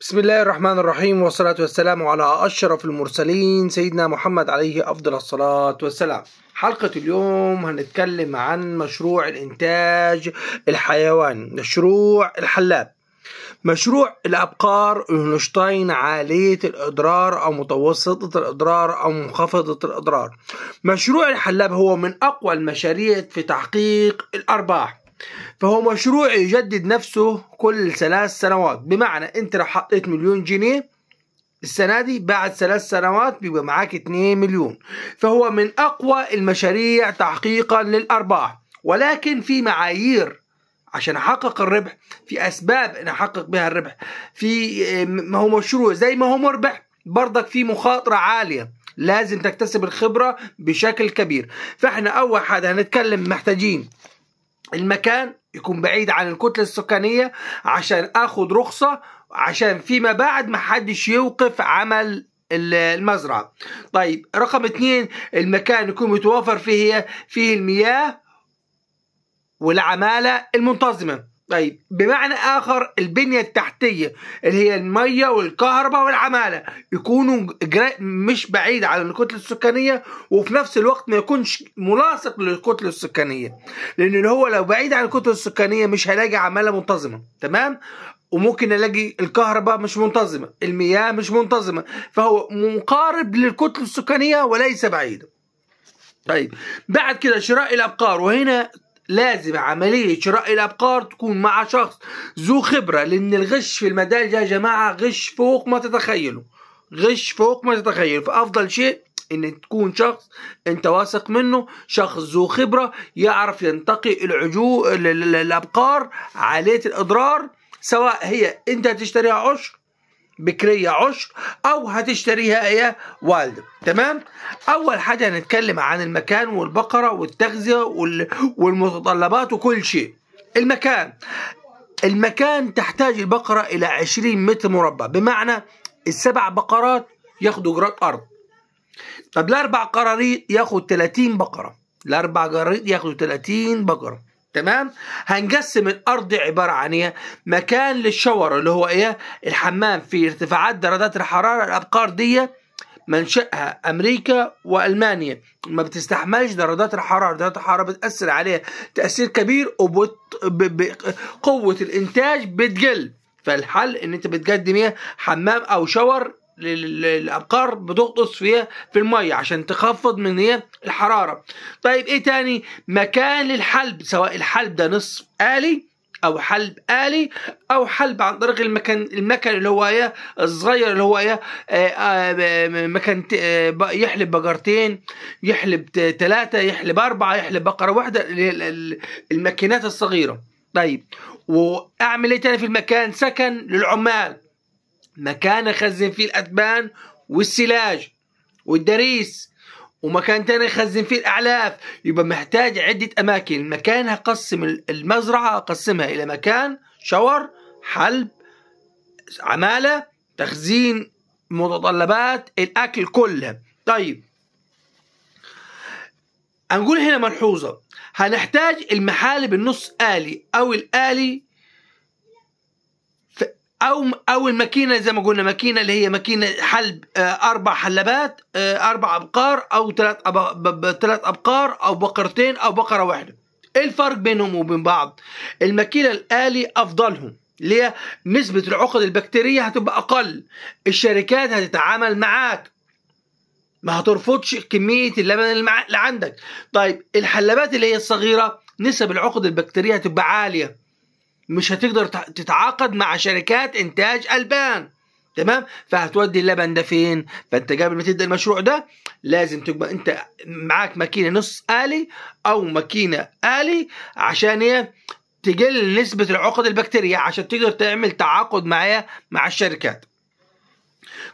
بسم الله الرحمن الرحيم والصلاة والسلام على أشرف المرسلين سيدنا محمد عليه أفضل الصلاة والسلام حلقة اليوم هنتكلم عن مشروع الإنتاج الحيوان مشروع الحلاب مشروع الأبقار هولنشتاين عالية الإضرار أو متوسطة الإضرار أو منخفضة الإضرار مشروع الحلاب هو من أقوى المشاريع في تحقيق الأرباح فهو مشروع يجدد نفسه كل ثلاث سنوات بمعنى انت لو حطيت مليون جنيه السنة دي بعد ثلاث سنوات بيبقى معاك 2 مليون فهو من أقوى المشاريع تحقيقا للأرباح ولكن في معايير عشان أحقق الربح في أسباب أن أحقق بها الربح في ما هو مشروع زي ما هو مربح برضك في مخاطرة عالية لازم تكتسب الخبرة بشكل كبير فإحنا أول حاجة هنتكلم محتاجين المكان يكون بعيد عن الكتلة السكانية عشان اخد رخصة عشان فيما بعد محدش يوقف عمل المزرعة طيب رقم اتنين المكان يكون متوفر فيه فيه المياه والعمالة المنتظمة طيب بمعنى اخر البنيه التحتيه اللي هي الميه والكهرباء والعماله يكونوا مش بعيد عن الكتله السكانيه وفي نفس الوقت ما يكونش ملاصق للكتله السكانيه لان هو لو بعيد عن الكتله السكانيه مش هلاقي عماله منتظمه تمام وممكن الاقي الكهرباء مش منتظمه المياه مش منتظمه فهو مقارب للكتله السكانيه وليس بعيدا طيب بعد كده شراء الابقار وهنا لازم عملية شراء الأبقار تكون مع شخص ذو خبرة لأن الغش في المدال يا جماعة غش فوق ما تتخيلوا غش فوق ما تتخيلوا فأفضل شيء ان تكون شخص انت واثق منه شخص ذو خبرة يعرف ينتقي العجو الابقار عالية الاضرار سواء هي انت هتشتريها عشر بكرية عشر أو هتشتريها يا والد تمام أول حاجة هنتكلم عن المكان والبقرة والتغذية والمتطلبات وكل شيء المكان المكان تحتاج البقرة إلى 20 متر مربع بمعنى السبع بقرات ياخدوا جرات أرض طب الأربع قراريط ياخد 30 بقرة الأربع قراريط ياخدوا 30 بقرة تمام هنقسم الارض عباره عن ايه مكان للشاور اللي هو ايه الحمام في ارتفاعات درجات الحراره الابقار دي منشأها أمريكا وألمانيا ما بتستحملش درجات الحرارة درجات الحرارة بتأثر عليها تأثير كبير وقوة الإنتاج بتقل فالحل ان انت بتقدم ايه حمام او شاور للابقار بتغطس فيها في الميه عشان تخفض من هي الحراره طيب ايه تاني مكان للحلب سواء الحلب ده نصف آلي او حلب آلي او حلب عن طريق المكان المكن اللي هو ايه الصغير اللي هو ايه آه، آه، مكان آه، يحلب بقرتين يحلب ثلاثه يحلب اربعه يحلب بقره واحده الماكينات الصغيره طيب واعمل ايه تاني في المكان سكن للعمال مكان اخزن فيه الأتبان والسلاج والدريس ومكان تاني اخزن فيه الأعلاف يبقى محتاج عدة أماكن مكان هقسم المزرعة أقسمها إلى مكان شاور حلب عمالة تخزين متطلبات الأكل كلها طيب هنقول هنا ملحوظة هنحتاج المحالب النص آلي أو الآلي او او الماكينه زي ما قلنا ماكينه اللي هي ماكينه حلب آه، اربع حلبات آه، اربع ابقار او ثلاث ثلاث ابقار او بقرتين او بقره واحده ايه الفرق بينهم وبين بعض الماكينه الالي افضلهم ليه نسبه العقد البكتيريه هتبقى اقل الشركات هتتعامل معاك ما هترفضش كميه اللبن اللي عندك طيب الحلبات اللي هي الصغيره نسب العقد البكتيريه هتبقى عاليه مش هتقدر تتعاقد مع شركات انتاج البان تمام فهتودي اللبن ده فين فانت قبل ما تبدا المشروع ده لازم تبقى انت معاك ماكينه نص الي او ماكينه الي عشان ايه تقل نسبه العقد البكتيريا عشان تقدر تعمل تعاقد معايا مع الشركات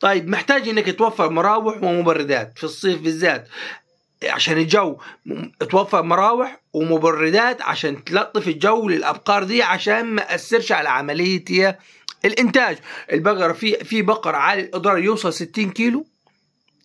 طيب محتاج انك توفر مراوح ومبردات في الصيف بالذات عشان الجو توفر مراوح ومبردات عشان تلطف الجو للابقار دي عشان ما اثرش على عمليه الانتاج البقره في في بقر عالي الاضرار يوصل 60 كيلو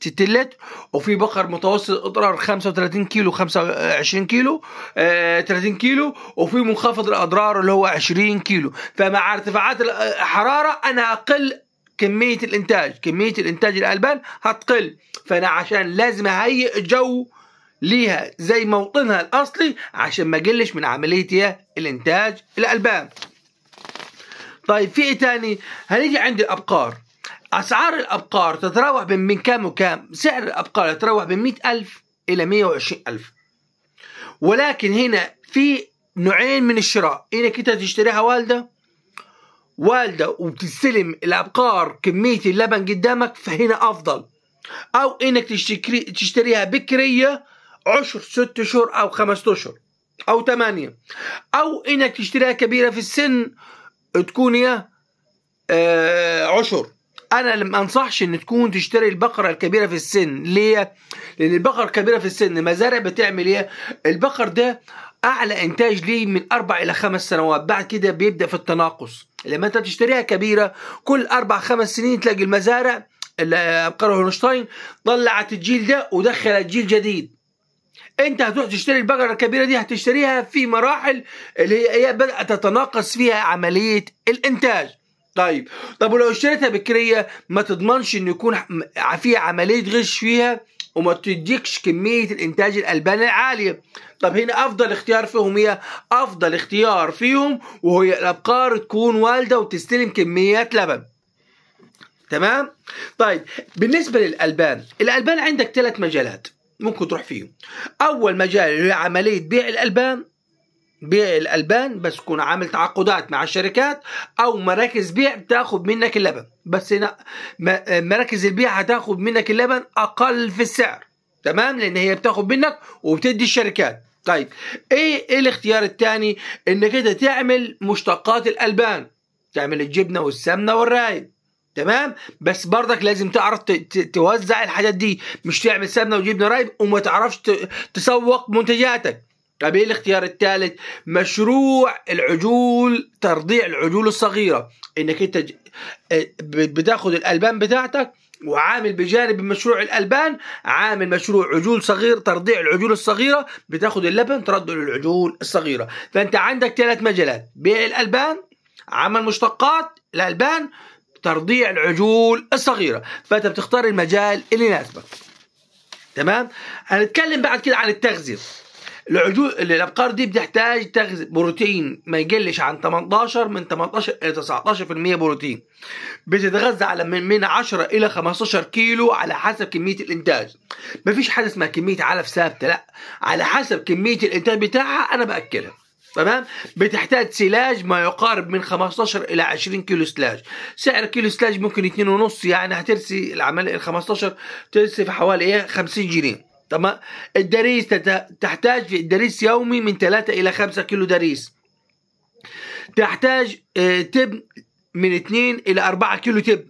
60 لتر وفي بقر متوسط الاضرار 35 كيلو 25 كيلو آه 30 كيلو وفي منخفض الاضرار اللي هو 20 كيلو فمع ارتفاعات الحراره آه، انا اقل كميه الانتاج كميه الانتاج الالبان هتقل فانا عشان لازم اهيئ جو ليها زي موطنها الاصلي عشان ما اقلش من عمليه إيه؟ الانتاج الالبان طيب في ايه تاني هنيجي عند الابقار اسعار الابقار تتراوح بين من كام وكام سعر الابقار يتراوح بين 100000 الى 120000 ولكن هنا في نوعين من الشراء انك انت تشتريها والده والده وبتستلم الابقار كميه اللبن قدامك فهنا افضل او انك تشتري تشتريها بكريه عشر ست اشهر او خمسة اشهر او ثمانية او انك تشتريها كبيره في السن تكون يا آه، عشر انا لم انصحش ان تكون تشتري البقره الكبيره في السن ليه لان البقره الكبيره في السن المزارع بتعمل ايه البقر ده اعلى انتاج ليه من اربع الى خمس سنوات بعد كده بيبدا في التناقص لما انت بتشتريها كبيره كل اربع خمس سنين تلاقي المزارع ابقار هونشتاين طلعت الجيل ده ودخلت جيل جديد انت هتروح تشتري البقره الكبيره دي هتشتريها في مراحل اللي هي بدات تتناقص فيها عمليه الانتاج طيب طب ولو اشتريتها بكريه ما تضمنش ان يكون في عمليه غش فيها وما تديكش كميه الانتاج الالباني العاليه طب هنا افضل اختيار فيهم هي افضل اختيار فيهم وهي الابقار تكون والده وتستلم كميات لبن تمام طيب بالنسبه للالبان الالبان عندك ثلاث مجالات ممكن تروح فيهم اول مجال هي عمليه بيع الالبان بيع الالبان بس تكون عامل تعاقدات مع الشركات او مراكز بيع بتاخد منك اللبن بس هنا مراكز البيع هتاخد منك اللبن اقل في السعر تمام لان هي بتاخد منك وبتدي الشركات طيب ايه, إيه الاختيار الثاني انك انت تعمل مشتقات الالبان تعمل الجبنه والسمنه والرايب تمام بس برضك لازم تعرف توزع الحاجات دي مش تعمل سمنه وجبنه رايب وما تعرفش تسوق منتجاتك قبيل طيب، إيه الاختيار الثالث مشروع العجول ترضيع العجول الصغيرة انك انت آه، بتاخد الالبان بتاعتك وعامل بجانب مشروع الالبان عامل مشروع عجول صغير ترضيع العجول الصغيره بتاخد اللبن ترضع للعجول الصغيره فانت عندك ثلاث مجالات بيع الالبان عمل مشتقات الالبان ترضيع العجول الصغيره فانت بتختار المجال اللي يناسبك تمام هنتكلم بعد كده عن التغذيه العجول الابقار دي بتحتاج تغذي بروتين ما يقلش عن 18 من 18 الى 19% بروتين بتتغذى على من 10 الى 15 كيلو على حسب كميه الانتاج مفيش حاجه اسمها كميه علف ثابته لا على حسب كميه الانتاج بتاعها انا باكلها تمام بتحتاج سلاج ما يقارب من 15 الى 20 كيلو سلاج سعر كيلو سلاج ممكن 2.5 يعني هترسي العمل ال 15 ترسي في حوالي ايه 50 جنيه تمام الدريس تحتاج في الدريس يومي من 3 إلى 5 كيلو دريس تحتاج تبن آه، من 2 إلى 4 كيلو تبن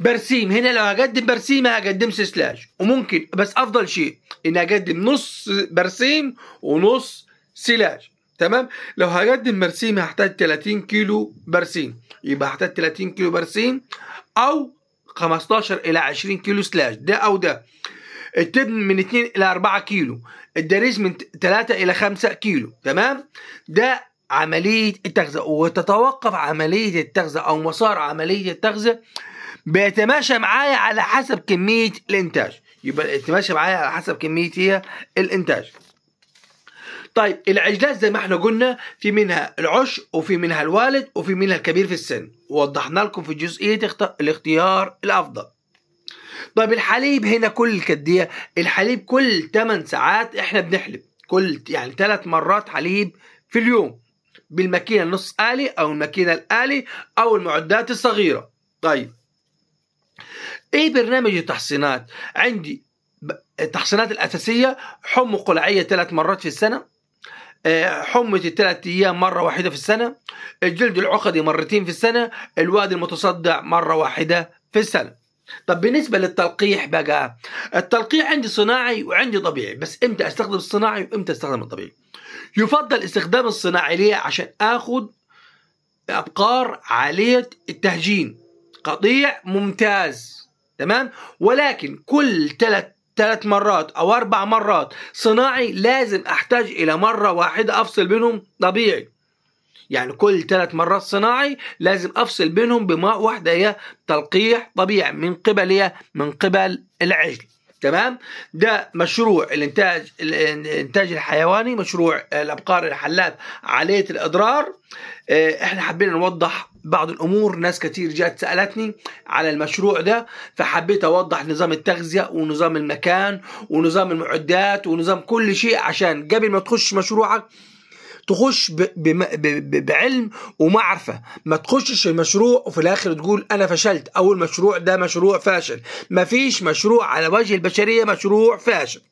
برسيم هنا لو هقدم برسيم اقدم سلاش وممكن بس افضل شيء ان اقدم نص برسيم ونص سلاش تمام لو هقدم برسيم هحتاج 30 كيلو برسيم يبقى هحتاج 30 كيلو برسيم او 15 الى 20 كيلو سلاش ده او ده التبن من 2 إلى 4 كيلو الدريش من 3 إلى 5 كيلو تمام ده عملية التغذية وتتوقف عملية التغذية أو مسار عملية التغذية بيتماشى معايا على حسب كمية الإنتاج يبقى يتماشى معايا على حسب كمية هي الإنتاج طيب العجلات زي ما احنا قلنا في منها العش وفي منها الوالد وفي منها الكبير في السن ووضحنا لكم في جزئية الاختيار الأفضل طيب الحليب هنا كل كديه الحليب كل 8 ساعات احنا بنحلب كل يعني ثلاث مرات حليب في اليوم بالماكينه النص آلي او الماكينه الآلي او المعدات الصغيره طيب ايه برنامج التحصينات عندي التحصينات الاساسيه حمى قلعيه ثلاث مرات في السنه آه، حمة الثلاث أيام مرة واحدة في السنة الجلد العقدي مرتين في السنة الوادي المتصدع مرة واحدة في السنة طب بالنسبه للتلقيح بقى التلقيح عندي صناعي وعندي طبيعي بس امتى استخدم الصناعي وامتى استخدم الطبيعي يفضل استخدام الصناعي ليه عشان اخذ ابقار عاليه التهجين قطيع ممتاز تمام ولكن كل ثلاث ثلاث مرات او اربع مرات صناعي لازم احتاج الى مره واحده افصل بينهم طبيعي يعني كل ثلاث مرات صناعي لازم افصل بينهم بماء واحده هي تلقيح طبيعي من قبل ايه من قبل العجل تمام ده مشروع الانتاج الانتاج الحيواني مشروع الابقار الحلاب عاليه الاضرار إيه، احنا حبينا نوضح بعض الامور ناس كتير جات سالتني على المشروع ده فحبيت اوضح نظام التغذيه ونظام المكان ونظام المعدات ونظام كل شيء عشان قبل ما تخش مشروعك تخش بعلم ومعرفه ما تخشش المشروع وفي الاخر تقول انا فشلت او المشروع ده مشروع فاشل ما فيش مشروع على وجه البشريه مشروع فاشل